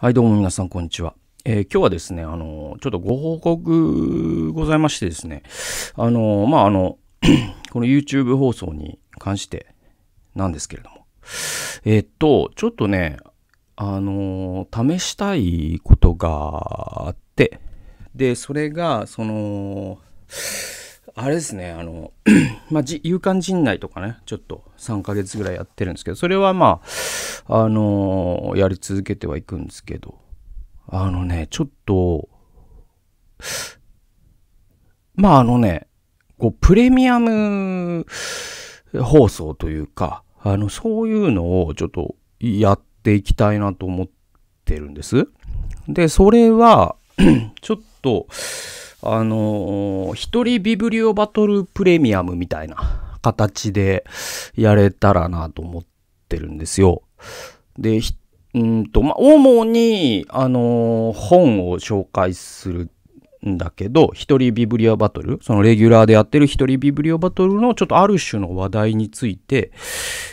はい、どうも皆さん、こんにちは。えー、今日はですね、あの、ちょっとご報告ございましてですね、あの、まあ、あの、この YouTube 放送に関してなんですけれども、えー、っと、ちょっとね、あの、試したいことがあって、で、それが、その、あれですね、あの、まあ、勇敢陣内とかね、ちょっと3ヶ月ぐらいやってるんですけど、それはまあ、あのやり続けてはいくんですけど、あのね、ちょっと、まああのね、こう、プレミアム放送というか、あの、そういうのをちょっとやっていきたいなと思ってるんです。で、それは ちょっと、あのー、一人ビブリオバトルプレミアムみたいな形でやれたらなと思ってるんですよ。で、うんと、まあ、主に、あのー、本を紹介するんだけど、一人ビブリオバトル、そのレギュラーでやってる一人ビブリオバトルのちょっとある種の話題について、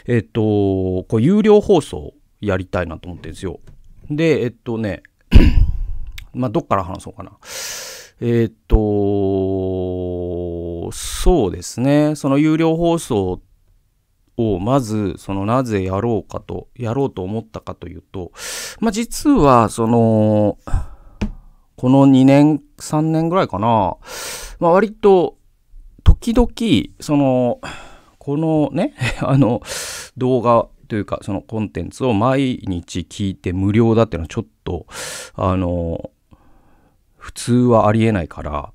えっと、こう、有料放送やりたいなと思ってるんですよ。で、えっとね、まあ、どっから話そうかな。えっと、そうですね、その有料放送をまずそのなぜやろうかとやろうと思ったかというと、まあ、実はそのこの2年3年ぐらいかな、まあ、割と時々そのこのね あの動画というかそのコンテンツを毎日聞いて無料だっていうのはちょっとあの普通はありえないから、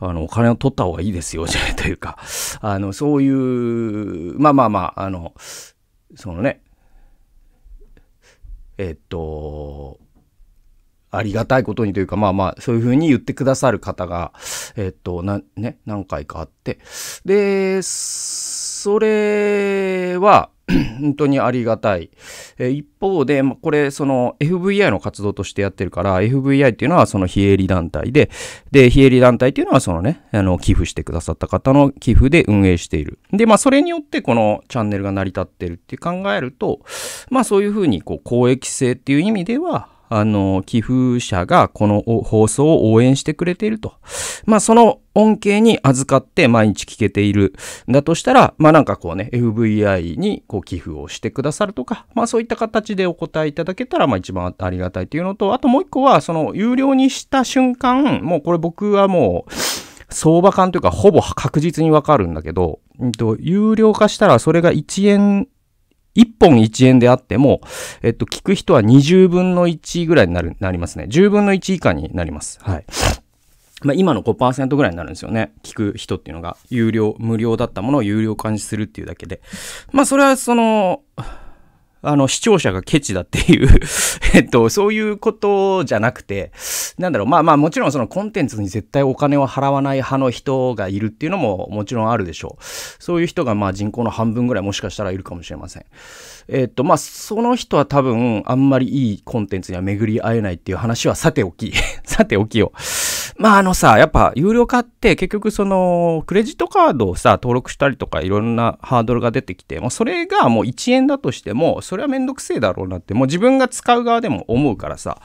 あの、お金を取った方がいいですよ、じゃないというか、あの、そういう、まあまあまあ、あの、そのね、えっと、ありがたいことにというか、まあまあ、そういうふうに言ってくださる方が、えっと、な、ね、何回かあって。で、それは、本当にありがたい。え一方で、ま、これ、その FVI の活動としてやってるから、FVI っていうのはその非営利団体で、で、非営利団体っていうのはそのね、あの、寄付してくださった方の寄付で運営している。で、まあ、それによってこのチャンネルが成り立ってるって考えると、まあ、そういうふうに、こう、公益性っていう意味では、あの、寄付者がこの放送を応援してくれていると。まあ、その恩恵に預かって毎日聞けている。だとしたら、まあ、なんかこうね、FVI にこう寄付をしてくださるとか、まあ、そういった形でお答えいただけたら、まあ、一番ありがたいというのと、あともう一個は、その、有料にした瞬間、もうこれ僕はもう、相場感というか、ほぼ確実にわかるんだけど、うんと、有料化したらそれが1円1本1円であっても、えっと、聞く人は20分の1ぐらいになる、なりますね。10分の1以下になります。はい。まあ、今の5%ぐらいになるんですよね。聞く人っていうのが、有料、無料だったものを有料化にするっていうだけで。まあ、それはその、あの、視聴者がケチだっていう えっと、そういうことじゃなくて、なんだろう、まあまあ、もちろんそのコンテンツに絶対お金を払わない派の人がいるっていうのももちろんあるでしょう。そういう人がまあ人口の半分ぐらいもしかしたらいるかもしれません。えっと、まあ、その人は多分、あんまりいいコンテンツには巡り会えないっていう話はさておき さておきよ。まああのさ、やっぱ有料化って結局そのクレジットカードをさ、登録したりとかいろんなハードルが出てきて、もうそれがもう1円だとしても、それはめんどくせえだろうなって、もう自分が使う側でも思うからさ、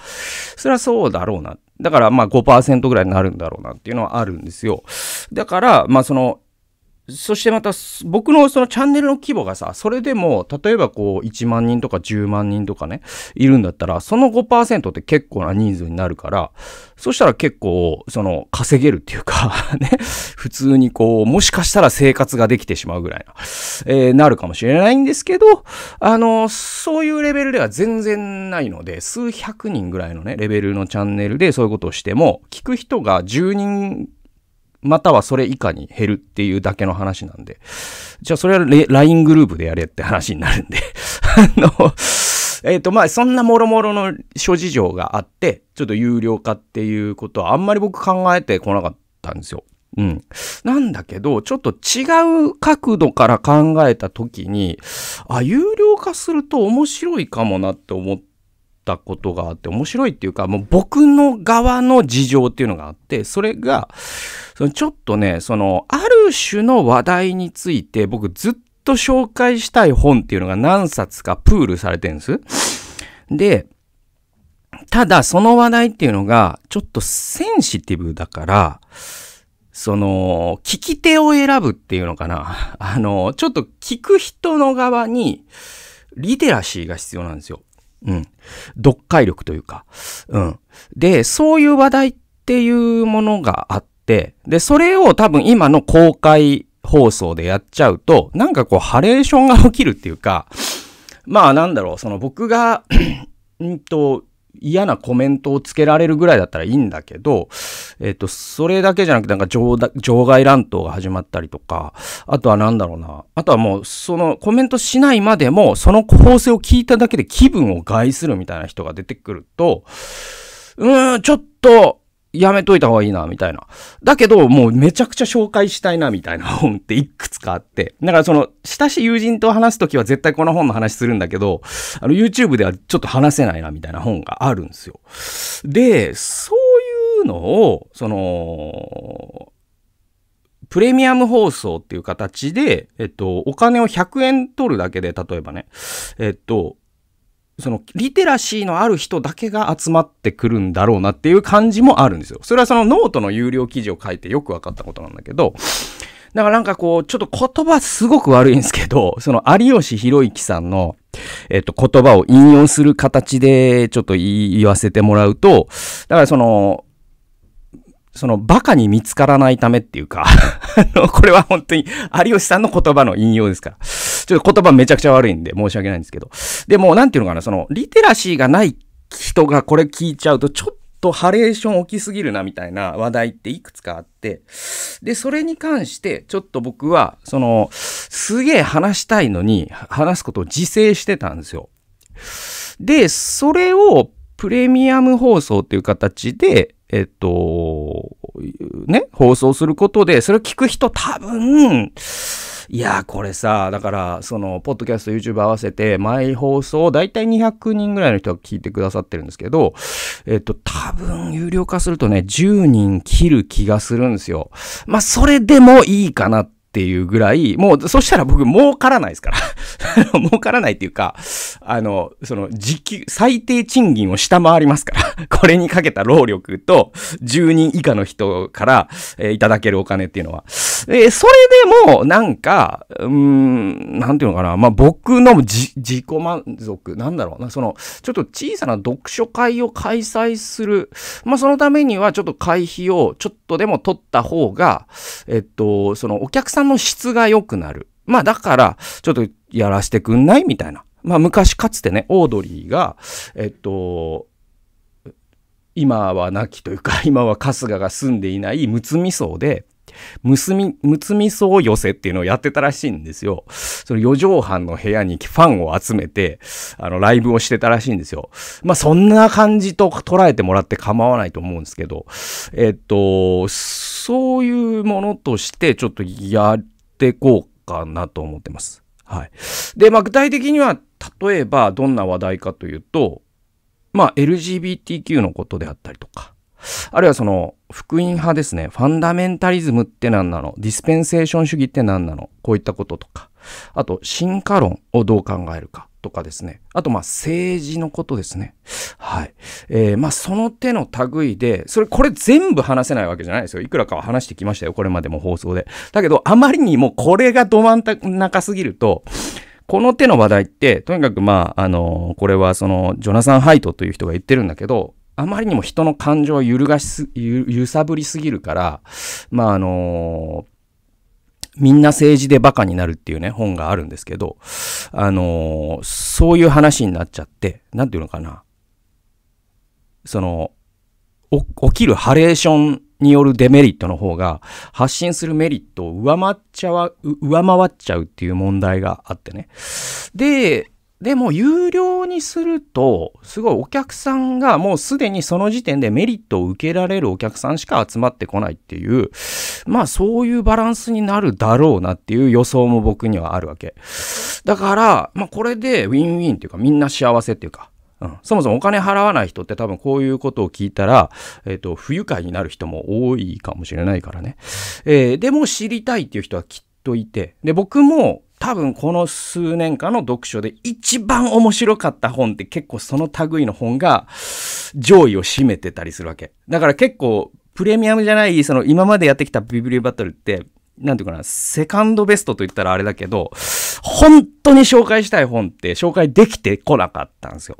それはそうだろうな。だからまあ5%ぐらいになるんだろうなっていうのはあるんですよ。だから、まあそのそしてまた僕のそのチャンネルの規模がさ、それでも例えばこう1万人とか10万人とかね、いるんだったら、その5%って結構な人数になるから、そしたら結構その稼げるっていうか ね、普通にこう、もしかしたら生活ができてしまうぐらいな、えー、なるかもしれないんですけど、あの、そういうレベルでは全然ないので、数百人ぐらいのね、レベルのチャンネルでそういうことをしても、聞く人が10人またはそれ以下に減るっていうだけの話なんで、じゃあそれは LINE グループでやれって話になるんで あの、えっ、ー、とまあそんなもろもろの諸事情があって、ちょっと有料化っていうことはあんまり僕考えてこなかったんですよ。うん。なんだけど、ちょっと違う角度から考えた時に、あ、有料化すると面白いかもなって思って、たことがあって面白いっていうかもう僕の側の事情っていうのがあってそれがそのちょっとねそのある種の話題について僕ずっと紹介したい本っていうのが何冊かプールされてるんです。でただその話題っていうのがちょっとセンシティブだからその聞き手を選ぶっていうのかなあのちょっと聞く人の側にリテラシーが必要なんですよ。うん。読解力というか。うん。で、そういう話題っていうものがあって、で、それを多分今の公開放送でやっちゃうと、なんかこう、ハレーションが起きるっていうか、まあなんだろう、その僕が うんと、嫌なコメントをつけられるぐらいだったらいいんだけど、えっ、ー、と、それだけじゃなくて、なんか場外乱闘が始まったりとか、あとはなんだろうな、あとはもう、そのコメントしないまでも、その構成を聞いただけで気分を害するみたいな人が出てくると、うーん、ちょっと、やめといた方がいいな、みたいな。だけど、もうめちゃくちゃ紹介したいな、みたいな 本っていくつかあって。だからその、親しい友人と話すときは絶対この本の話するんだけど、あの、YouTube ではちょっと話せないな、みたいな本があるんですよ。で、そういうのを、その、プレミアム放送っていう形で、えっと、お金を100円取るだけで、例えばね、えっと、そのリテラシーのある人だけが集まってくるんだろうなっていう感じもあるんですよ。それはそのノートの有料記事を書いてよく分かったことなんだけど、だからなんかこう、ちょっと言葉すごく悪いんですけど、その有吉博之さんの、えっと、言葉を引用する形でちょっと言わせてもらうと、だからその、そのバカに見つからないためっていうか あの、これは本当に有吉さんの言葉の引用ですから。ちょっと言葉めちゃくちゃ悪いんで申し訳ないんですけど。でも、なんていうのかな、その、リテラシーがない人がこれ聞いちゃうと、ちょっとハレーション起きすぎるなみたいな話題っていくつかあって、で、それに関して、ちょっと僕は、その、すげえ話したいのに、話すことを自制してたんですよ。で、それをプレミアム放送っていう形で、えっと、ね、放送することで、それを聞く人多分、いやこれさ、だから、その、ポッドキャスト、YouTube 合わせて、毎放送、だいたい200人ぐらいの人が聞いてくださってるんですけど、えっと、多分、有料化するとね、10人切る気がするんですよ。まあ、それでもいいかなっっていうぐらい、もう、そしたら僕儲からないですから。儲からないっていうか、あの、その、時給、最低賃金を下回りますから。これにかけた労力と、10人以下の人から、えー、いただけるお金っていうのは。えー、それでも、なんか、うん、なんていうのかな、まあ、僕の自己満足、なんだろうな、その、ちょっと小さな読書会を開催する、まあ、そのためには、ちょっと会費をちょっとでも取った方が、えっと、その、お客さんの質が良くなる。まあ、だから、ちょっとやらせてくんないみたいな。まあ、昔かつてね、オードリーが、えっと、今は亡きというか、今は春日が住んでいないむつみ荘で、むすみ、むつみそう寄せっていうのをやってたらしいんですよ。その4畳半の部屋にファンを集めて、あの、ライブをしてたらしいんですよ。まあ、そんな感じと捉えてもらって構わないと思うんですけど、えっと、そういうものとしてちょっとやってこうかなと思ってます。はい。で、まあ、具体的には、例えばどんな話題かというと、まあ、LGBTQ のことであったりとか、あるいはその、福音派ですね。ファンダメンタリズムって何なのディスペンセーション主義って何なのこういったこととか。あと、進化論をどう考えるかとかですね。あと、まあ、政治のことですね。はい。えー、まあ、その手の類で、それ、これ全部話せないわけじゃないですよ。いくらかは話してきましたよ。これまでも放送で。だけど、あまりにもこれがど真ん中すぎると、この手の話題って、とにかくまあ、あの、これはその、ジョナサン・ハイトという人が言ってるんだけど、あまりにも人の感情を揺るがし揺さぶりすぎるから、まああのみんな政治でバカになるっていうね、本があるんですけど、あのそういう話になっちゃって、なんていうのかな。その、起きるハレーションによるデメリットの方が発信するメリットを上回っちゃう、上回っちゃうっていう問題があってね。で、でも有料にすると、すごいお客さんがもうすでにその時点でメリットを受けられるお客さんしか集まってこないっていう、まあそういうバランスになるだろうなっていう予想も僕にはあるわけ。だから、まあこれでウィンウィンっていうかみんな幸せっていうか、うん、そもそもお金払わない人って多分こういうことを聞いたら、えっ、ー、と、不愉快になる人も多いかもしれないからね。えー、でも知りたいっていう人はきっといてで僕も多分この数年間の読書で一番面白かった本って結構その類の本が上位を占めてたりするわけ。だから結構プレミアムじゃない、その今までやってきたビブリバトルって、なんていうかな、セカンドベストと言ったらあれだけど、本当に紹介したい本って紹介できてこなかったんですよ。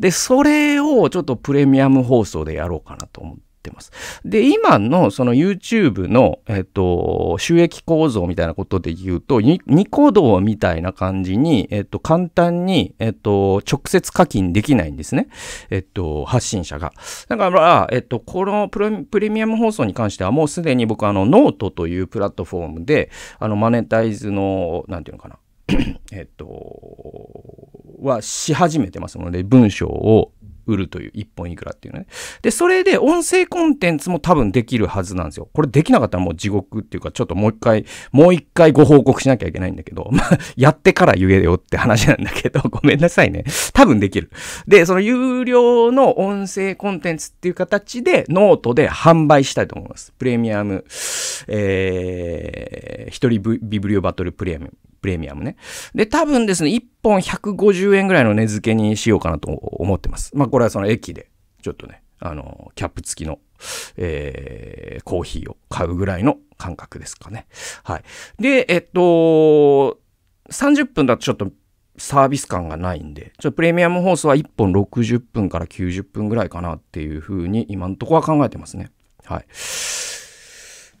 で、それをちょっとプレミアム放送でやろうかなと思っってます。で、今のその YouTube の、えっと、収益構造みたいなことで言うと、ニコ動みたいな感じに、えっと、簡単に、えっと、直接課金できないんですね。えっと、発信者が。だから、えっと、このプレミアム放送に関してはもうすでに僕、あの、ノートというプラットフォームで、あの、マネタイズの、なんていうのかな。えっと、はし始めてますので、文章を売るという、1本いくらっていうね。で、それで音声コンテンツも多分できるはずなんですよ。これできなかったらもう地獄っていうか、ちょっともう一回、もう一回ご報告しなきゃいけないんだけど、まあ、やってから言えよって話なんだけど、ごめんなさいね。多分できる。で、その有料の音声コンテンツっていう形で、ノートで販売したいと思います。プレミアム、えー、一人ビブリオバトルプレミアム。プレミアムね。で、多分ですね、1本150円ぐらいの値付けにしようかなと思ってます。まあ、これはその駅で、ちょっとね、あの、キャップ付きの、えー、コーヒーを買うぐらいの感覚ですかね。はい。で、えっと、30分だとちょっとサービス感がないんで、ちょっとプレミアム放送は1本60分から90分ぐらいかなっていうふうに今のところは考えてますね。はい。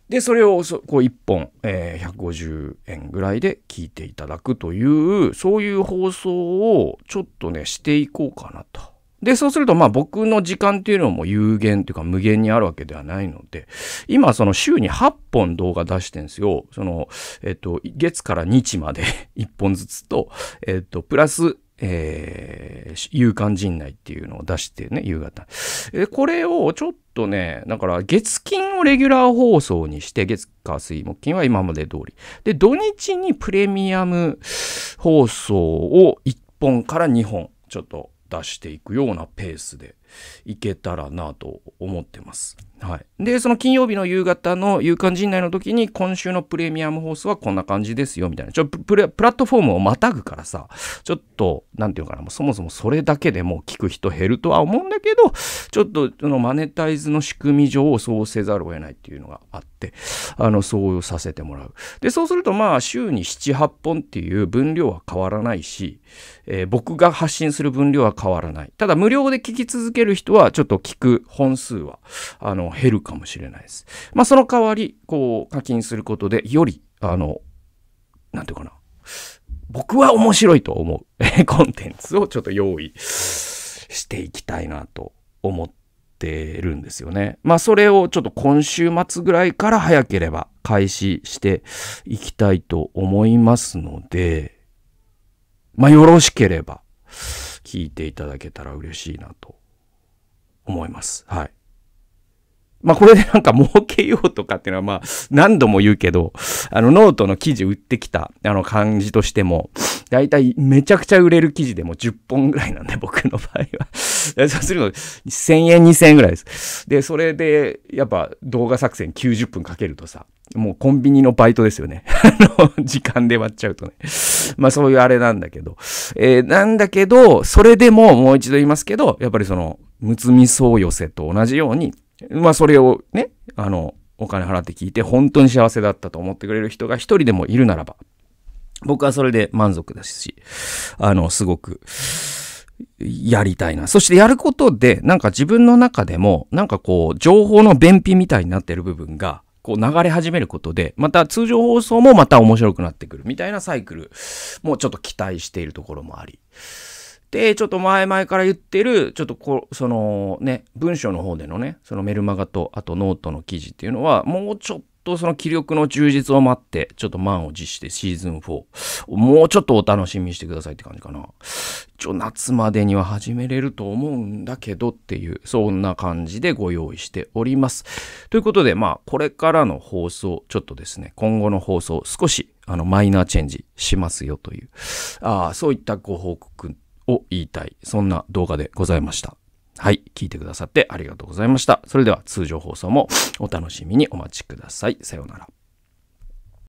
で、それをこう1本、えー、150円ぐらいで聞いていただくという、そういう放送をちょっとね、していこうかなと。で、そうすると、まあ僕の時間っていうのも有限というか無限にあるわけではないので、今その週に8本動画出してんですよ。その、えっと、月から日まで1 本ずつと、えっと、プラスえー、勇敢陣内っていうのを出してね、夕方。えこれをちょっとね、だから月金をレギュラー放送にして、月火水木金は今まで通り。で、土日にプレミアム放送を1本から2本、ちょっと出していくようなペースでいけたらなと思ってます。はい、でその金曜日の夕方の夕刊陣内の時に今週のプレミアム放送はこんな感じですよみたいなちょプラットフォームをまたぐからさちょっと何て言うかなもうそもそもそれだけでもう聞く人減るとは思うんだけどちょっとそのマネタイズの仕組み上そうせざるを得ないっていうのがあってあのそうさせてもらうでそうするとまあ週に78本っていう分量は変わらないし、えー、僕が発信する分量は変わらないただ無料で聞き続ける人はちょっと聞く本数はあのの、減るかもしれないです。まあ、その代わり、こう、課金することで、より、あの、なんていうかな、僕は面白いと思う コンテンツをちょっと用意していきたいなと思ってるんですよね。まあ、それをちょっと今週末ぐらいから早ければ開始していきたいと思いますので、まあ、よろしければ、聞いていただけたら嬉しいなと思います。はい。まあこれでなんか儲けようとかっていうのはまあ何度も言うけど、あのノートの記事売ってきたあの感じとしても、だいたいめちゃくちゃ売れる記事でも10本ぐらいなんで 僕の場合は。そうすると1000円2000円ぐらいです。で、それでやっぱ動画作戦90分かけるとさ、もうコンビニのバイトですよね。あの、時間で割っちゃうとね。まあそういうあれなんだけど。えー、なんだけど、それでももう一度言いますけど、やっぱりその、むつみそう寄せと同じように、まあそれをね、あの、お金払って聞いて本当に幸せだったと思ってくれる人が一人でもいるならば、僕はそれで満足ですし、あの、すごく、やりたいな。そしてやることで、なんか自分の中でも、なんかこう、情報の便秘みたいになってる部分が、こう流れ始めることで、また通常放送もまた面白くなってくるみたいなサイクルもちょっと期待しているところもあり。で、ちょっと前々から言ってる、ちょっとこそのね、文章の方でのね、そのメルマガと、あとノートの記事っていうのは、もうちょっとその気力の充実を待って、ちょっと満を持してシーズン4、もうちょっとお楽しみにしてくださいって感じかな。一応夏までには始めれると思うんだけどっていう、そんな感じでご用意しております。ということで、まあ、これからの放送、ちょっとですね、今後の放送、少し、あの、マイナーチェンジしますよという、ああ、そういったご報告を言いたい、そんな動画でございました。はい。聞いてくださってありがとうございました。それでは通常放送もお楽しみにお待ちください。さようなら。